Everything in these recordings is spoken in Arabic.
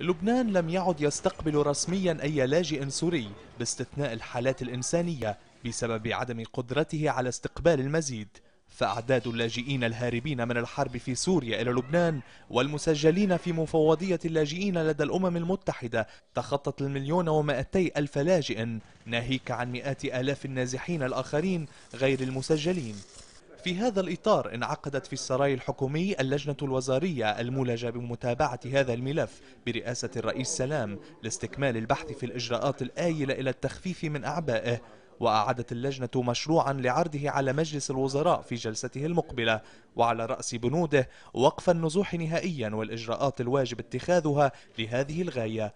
لبنان لم يعد يستقبل رسميا أي لاجئ سوري باستثناء الحالات الإنسانية بسبب عدم قدرته على استقبال المزيد فأعداد اللاجئين الهاربين من الحرب في سوريا إلى لبنان والمسجلين في مفوضية اللاجئين لدى الأمم المتحدة تخطت المليون ومائتي ألف لاجئ ناهيك عن مئات آلاف النازحين الآخرين غير المسجلين في هذا الإطار انعقدت في السراي الحكومي اللجنة الوزارية المولجة بمتابعة هذا الملف برئاسة الرئيس سلام لاستكمال البحث في الإجراءات الآيلة إلى التخفيف من أعبائه وأعادت اللجنة مشروعا لعرضه على مجلس الوزراء في جلسته المقبلة وعلى رأس بنوده وقف النزوح نهائيا والإجراءات الواجب اتخاذها لهذه الغاية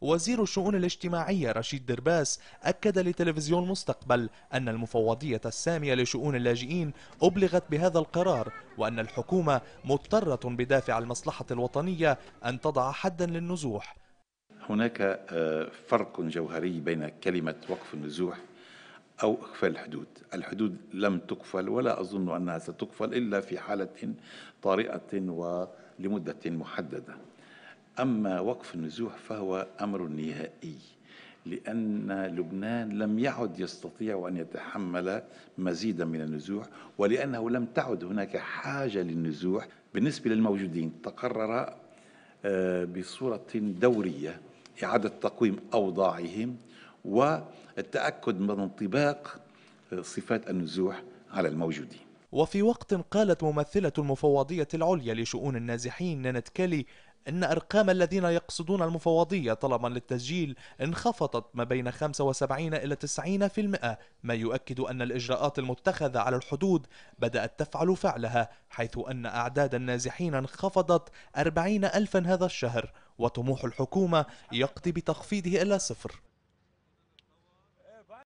وزير الشؤون الاجتماعية رشيد درباس أكد لتلفزيون مستقبل أن المفوضية السامية لشؤون اللاجئين أبلغت بهذا القرار وأن الحكومة مضطرة بدافع المصلحة الوطنية أن تضع حدا للنزوح هناك آه، فرق جوهري بين كلمة وقف النزوح أو إقفال الحدود الحدود لم تقفل ولا أظن أنها ستقفل إلا في حالة طارئة ولمدة محددة أما وقف النزوح فهو أمر نهائي لأن لبنان لم يعد يستطيع أن يتحمل مزيدا من النزوح ولأنه لم تعد هناك حاجة للنزوح بالنسبة للموجودين تقرر آه، بصورة دورية إعادة تقويم أوضاعهم والتأكد من انطباق آه، صفات النزوح على الموجودين وفي وقت قالت ممثلة المفوضية العليا لشؤون النازحين نانت كالي إن أرقام الذين يقصدون المفوضية طلبا للتسجيل انخفضت ما بين 75 إلى 90% ما يؤكد أن الإجراءات المتخذة على الحدود بدأت تفعل فعلها حيث أن أعداد النازحين انخفضت 40 ألفا هذا الشهر وطموح الحكومة يقضي بتخفيضه إلى صفر